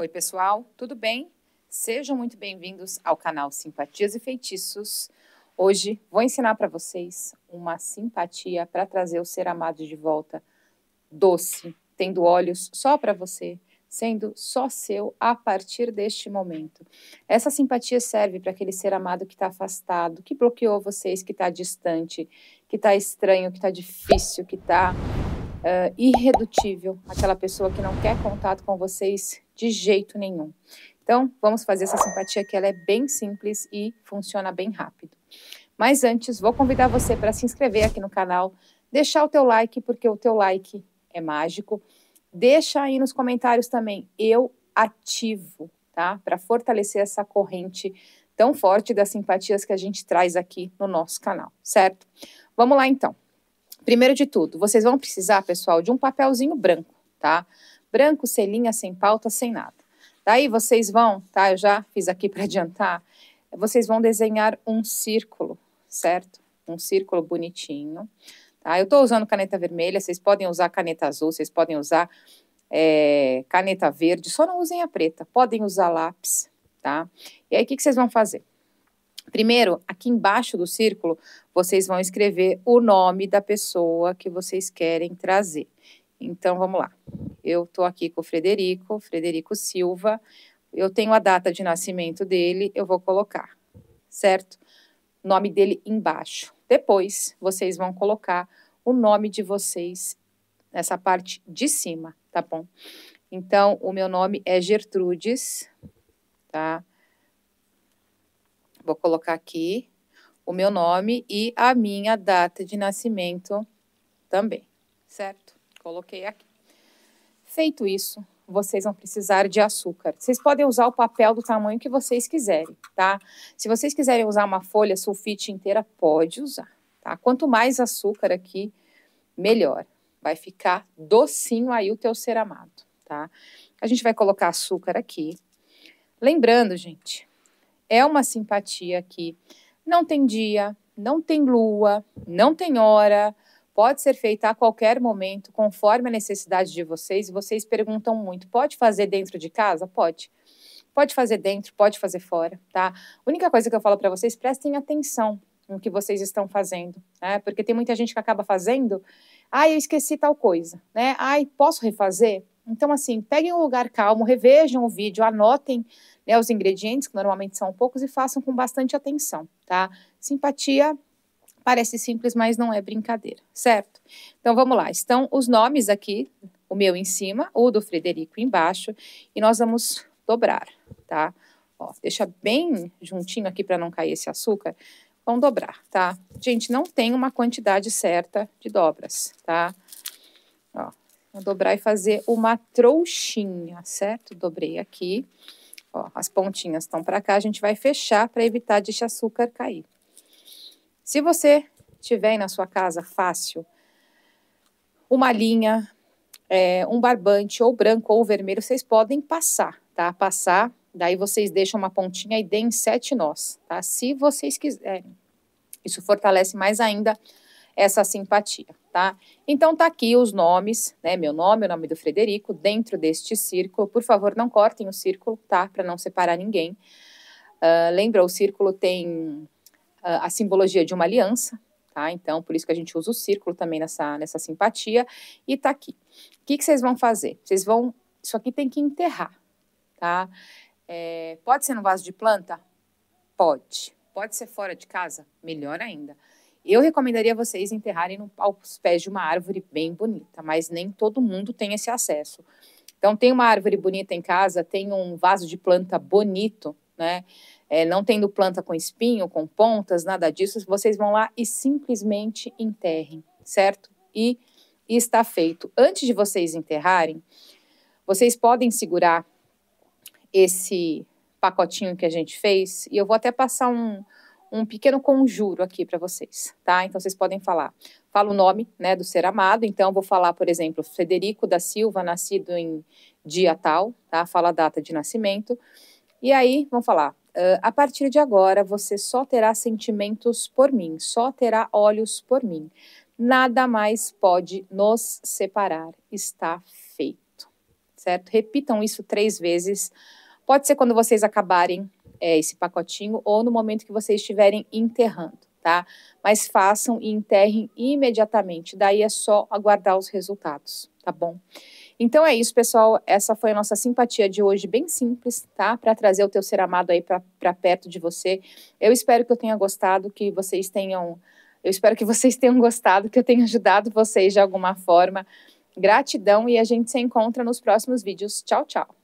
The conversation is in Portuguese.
Oi, pessoal, tudo bem? Sejam muito bem-vindos ao canal Simpatias e Feitiços. Hoje vou ensinar para vocês uma simpatia para trazer o ser amado de volta, doce, tendo olhos só para você, sendo só seu a partir deste momento. Essa simpatia serve para aquele ser amado que está afastado, que bloqueou vocês, que está distante, que está estranho, que está difícil, que está uh, irredutível, aquela pessoa que não quer contato com vocês de jeito nenhum. Então, vamos fazer essa simpatia que ela é bem simples e funciona bem rápido. Mas antes, vou convidar você para se inscrever aqui no canal, deixar o teu like, porque o teu like é mágico. Deixa aí nos comentários também, eu ativo, tá? Para fortalecer essa corrente tão forte das simpatias que a gente traz aqui no nosso canal, certo? Vamos lá então. Primeiro de tudo, vocês vão precisar, pessoal, de um papelzinho branco, tá? branco, sem linha, sem pauta, sem nada. Daí vocês vão, tá? Eu já fiz aqui para adiantar. Vocês vão desenhar um círculo, certo? Um círculo bonitinho. Tá? Eu estou usando caneta vermelha, vocês podem usar caneta azul, vocês podem usar é, caneta verde, só não usem a preta, podem usar lápis, tá? E aí, o que, que vocês vão fazer? Primeiro, aqui embaixo do círculo, vocês vão escrever o nome da pessoa que vocês querem trazer. Então, vamos lá. Eu estou aqui com o Frederico, Frederico Silva. Eu tenho a data de nascimento dele, eu vou colocar, certo? Nome dele embaixo. Depois, vocês vão colocar o nome de vocês nessa parte de cima, tá bom? Então, o meu nome é Gertrudes, tá? Vou colocar aqui o meu nome e a minha data de nascimento também, certo? Coloquei aqui. Feito isso, vocês vão precisar de açúcar. Vocês podem usar o papel do tamanho que vocês quiserem, tá? Se vocês quiserem usar uma folha sulfite inteira, pode usar, tá? Quanto mais açúcar aqui, melhor. Vai ficar docinho aí o teu ceramado, tá? A gente vai colocar açúcar aqui. Lembrando, gente, é uma simpatia aqui. Não tem dia, não tem lua, não tem hora, pode ser feita a qualquer momento, conforme a necessidade de vocês. E vocês perguntam muito: pode fazer dentro de casa? Pode. Pode fazer dentro, pode fazer fora, tá? A única coisa que eu falo para vocês, prestem atenção no que vocês estão fazendo, né? Porque tem muita gente que acaba fazendo, ah, eu esqueci tal coisa, né? Ai, posso refazer? Então, assim, peguem um lugar calmo, revejam o vídeo, anotem né, os ingredientes, que normalmente são poucos, e façam com bastante atenção, tá? Simpatia Parece simples, mas não é brincadeira, certo? Então vamos lá, estão os nomes aqui, o meu em cima, o do Frederico embaixo, e nós vamos dobrar, tá? Ó, deixa bem juntinho aqui para não cair esse açúcar. Vamos dobrar, tá? Gente, não tem uma quantidade certa de dobras, tá? Ó, vou dobrar e fazer uma trouxinha, certo? Dobrei aqui. Ó, as pontinhas estão para cá, a gente vai fechar para evitar deixar açúcar cair. Se você tiver na sua casa fácil uma linha, é, um barbante ou branco ou vermelho, vocês podem passar, tá? Passar, daí vocês deixam uma pontinha e deem sete nós, tá? Se vocês quiserem. Isso fortalece mais ainda essa simpatia, tá? Então tá aqui os nomes, né? Meu nome, o nome do Frederico, dentro deste círculo. Por favor, não cortem o círculo, tá? Para não separar ninguém. Uh, lembra, o círculo tem ah, a simbologia de uma aliança, tá? Então, por isso que a gente usa o círculo também nessa, nessa simpatia. E tá aqui. O que, que vocês vão fazer? Vocês vão. Isso aqui tem que enterrar, tá? É, pode ser no vaso de planta? Pode. Pode ser fora de casa? Melhor ainda. Eu recomendaria vocês enterrarem no, aos pés de uma árvore bem bonita, mas nem todo mundo tem esse acesso. Então, tem uma árvore bonita em casa, tem um vaso de planta bonito, né? é, não tendo planta com espinho, com pontas, nada disso, vocês vão lá e simplesmente enterrem, certo? E, e está feito. Antes de vocês enterrarem, vocês podem segurar esse pacotinho que a gente fez e eu vou até passar um, um pequeno conjuro aqui para vocês, tá? Então vocês podem falar. Fala o nome, né, do ser amado. Então vou falar, por exemplo, Federico da Silva, nascido em dia tal, tá? Fala a data de nascimento. E aí vão falar: Uh, a partir de agora, você só terá sentimentos por mim, só terá olhos por mim. Nada mais pode nos separar. Está feito. Certo? Repitam isso três vezes. Pode ser quando vocês acabarem é, esse pacotinho ou no momento que vocês estiverem enterrando, tá? Mas façam e enterrem imediatamente. Daí é só aguardar os resultados, tá bom? Então é isso, pessoal. Essa foi a nossa simpatia de hoje, bem simples, tá? Para trazer o teu ser amado aí para perto de você. Eu espero que eu tenha gostado, que vocês tenham. Eu espero que vocês tenham gostado, que eu tenha ajudado vocês de alguma forma. Gratidão e a gente se encontra nos próximos vídeos. Tchau, tchau.